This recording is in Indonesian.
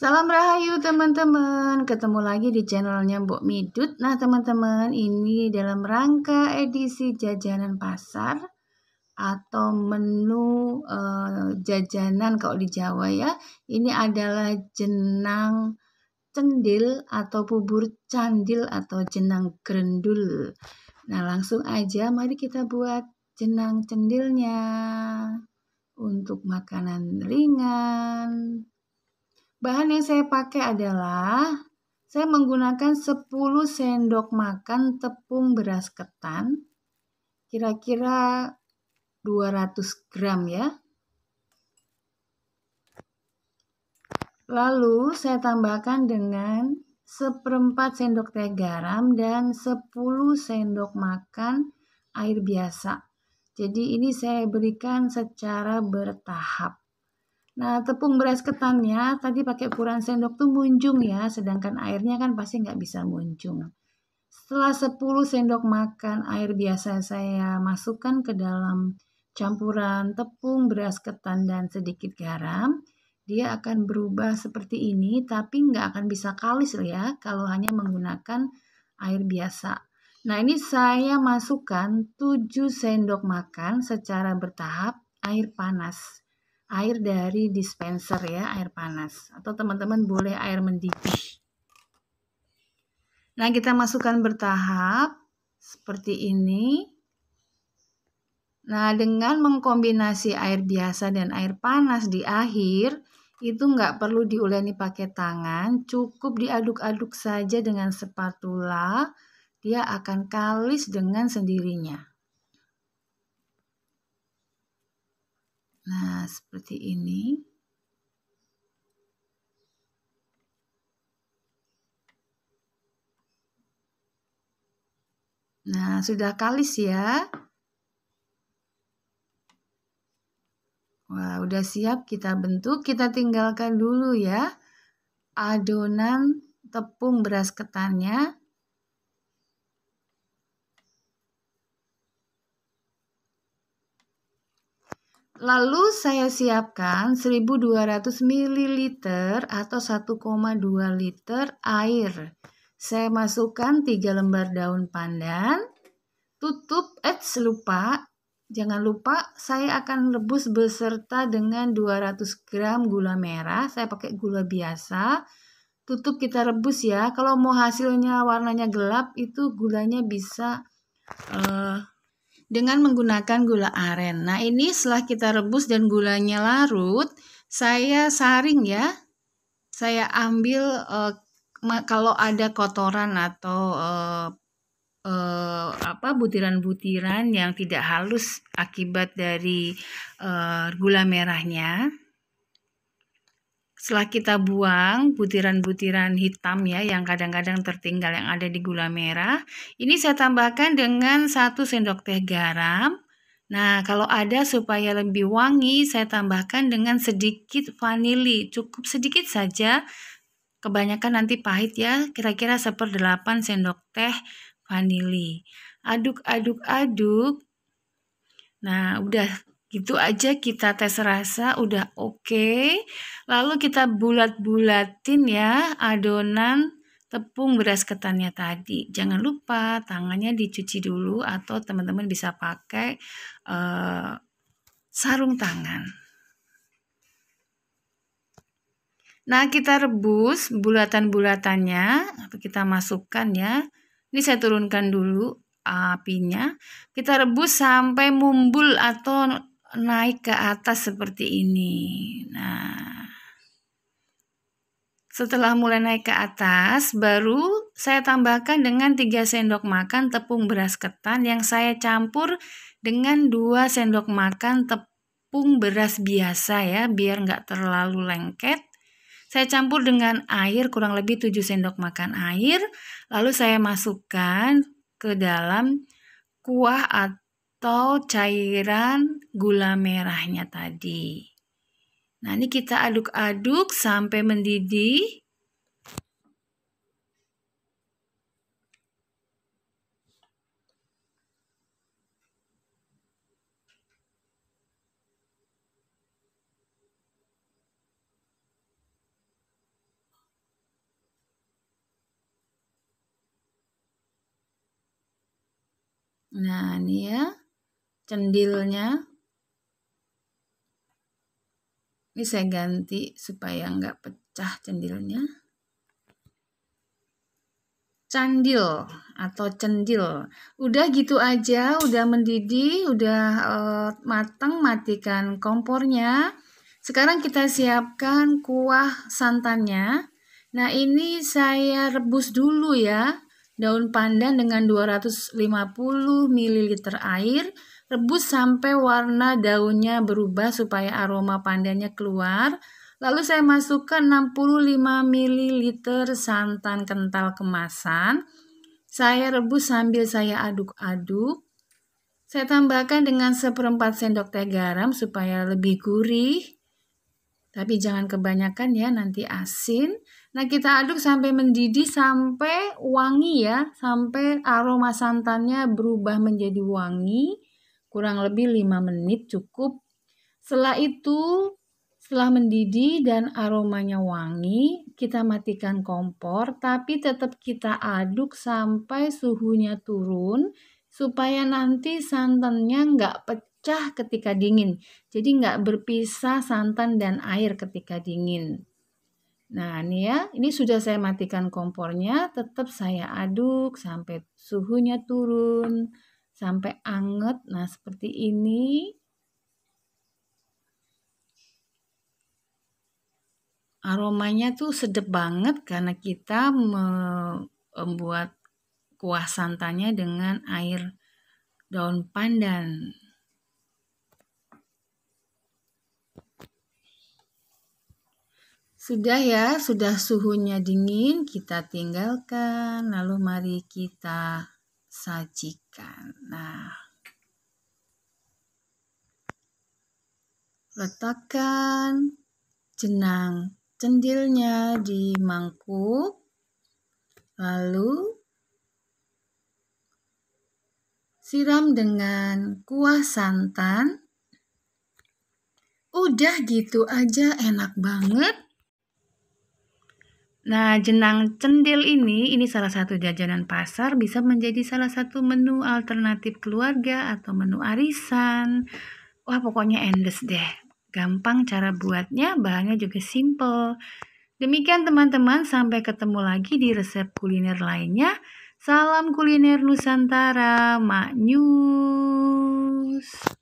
Salam rahayu teman-teman, ketemu lagi di channelnya Mbok Midut. Nah teman-teman, ini dalam rangka edisi jajanan pasar atau menu eh, jajanan kalau di Jawa ya. Ini adalah jenang cendil atau bubur candil atau jenang grendul. Nah langsung aja mari kita buat jenang cendilnya untuk makanan ringan Bahan yang saya pakai adalah saya menggunakan 10 sendok makan tepung beras ketan, kira-kira 200 gram ya. Lalu saya tambahkan dengan seperempat sendok teh garam dan 10 sendok makan air biasa. Jadi ini saya berikan secara bertahap. Nah, tepung beras ketannya tadi pakai ukuran sendok tuh munjung ya, sedangkan airnya kan pasti nggak bisa munjung. Setelah 10 sendok makan air biasa saya masukkan ke dalam campuran tepung, beras ketan, dan sedikit garam. Dia akan berubah seperti ini, tapi nggak akan bisa kalis ya kalau hanya menggunakan air biasa. Nah, ini saya masukkan 7 sendok makan secara bertahap air panas air dari dispenser ya, air panas. Atau teman-teman boleh air mendidih. Nah, kita masukkan bertahap seperti ini. Nah, dengan mengkombinasi air biasa dan air panas di akhir, itu nggak perlu diuleni pakai tangan, cukup diaduk-aduk saja dengan spatula, dia akan kalis dengan sendirinya. Nah, seperti ini. Nah, sudah kalis ya. Wah, udah siap kita bentuk. Kita tinggalkan dulu ya adonan tepung beras ketannya Lalu saya siapkan 1200 ml atau 1,2 liter air. Saya masukkan 3 lembar daun pandan. Tutup, eh lupa, jangan lupa saya akan rebus beserta dengan 200 gram gula merah. Saya pakai gula biasa. Tutup kita rebus ya. Kalau mau hasilnya warnanya gelap itu gulanya bisa uh, dengan menggunakan gula aren. Nah, ini setelah kita rebus dan gulanya larut, saya saring ya. Saya ambil eh, kalau ada kotoran atau eh, eh, apa butiran-butiran yang tidak halus akibat dari eh, gula merahnya. Setelah kita buang butiran-butiran hitam ya yang kadang-kadang tertinggal yang ada di gula merah, ini saya tambahkan dengan 1 sendok teh garam. Nah, kalau ada supaya lebih wangi, saya tambahkan dengan sedikit vanili, cukup sedikit saja. Kebanyakan nanti pahit ya, kira-kira seperdelapan sendok teh vanili. Aduk-aduk-aduk. Nah, udah Gitu aja kita tes rasa udah oke. Okay. Lalu kita bulat-bulatin ya adonan tepung beras ketannya tadi. Jangan lupa tangannya dicuci dulu atau teman-teman bisa pakai uh, sarung tangan. Nah, kita rebus bulatan-bulatannya, kita masukkan ya. Ini saya turunkan dulu apinya. Kita rebus sampai mumbul atau naik ke atas seperti ini. Nah, setelah mulai naik ke atas, baru saya tambahkan dengan 3 sendok makan tepung beras ketan yang saya campur dengan 2 sendok makan tepung beras biasa ya, biar nggak terlalu lengket. Saya campur dengan air kurang lebih 7 sendok makan air, lalu saya masukkan ke dalam kuah atau atau cairan gula merahnya tadi. Nah, ini kita aduk-aduk sampai mendidih. Nah, ini ya cendilnya ini saya ganti supaya nggak pecah cendilnya candil atau cendil udah gitu aja udah mendidih udah uh, matang matikan kompornya sekarang kita siapkan kuah santannya nah ini saya rebus dulu ya daun pandan dengan 250 ml air Rebus sampai warna daunnya berubah supaya aroma pandannya keluar. Lalu saya masukkan 65 ml santan kental kemasan. Saya rebus sambil saya aduk-aduk. Saya tambahkan dengan seperempat sendok teh garam supaya lebih gurih. Tapi jangan kebanyakan ya, nanti asin. Nah, kita aduk sampai mendidih, sampai wangi ya, sampai aroma santannya berubah menjadi wangi kurang lebih 5 menit cukup. Setelah itu, setelah mendidih dan aromanya wangi, kita matikan kompor tapi tetap kita aduk sampai suhunya turun supaya nanti santannya nggak pecah ketika dingin. Jadi nggak berpisah santan dan air ketika dingin. Nah, ini ya, ini sudah saya matikan kompornya, tetap saya aduk sampai suhunya turun sampai anget. Nah, seperti ini. Aromanya tuh sedap banget karena kita membuat kuah santannya dengan air daun pandan. Sudah ya, sudah suhunya dingin, kita tinggalkan. Lalu mari kita sajikan. Nah, letakkan jenang cendilnya di mangkuk, lalu siram dengan kuah santan. Udah gitu aja, enak banget. Nah, jenang cendil ini, ini salah satu jajanan pasar, bisa menjadi salah satu menu alternatif keluarga atau menu arisan. Wah, pokoknya endless deh. Gampang cara buatnya, bahannya juga simple. Demikian teman-teman, sampai ketemu lagi di resep kuliner lainnya. Salam kuliner Nusantara, Mak News.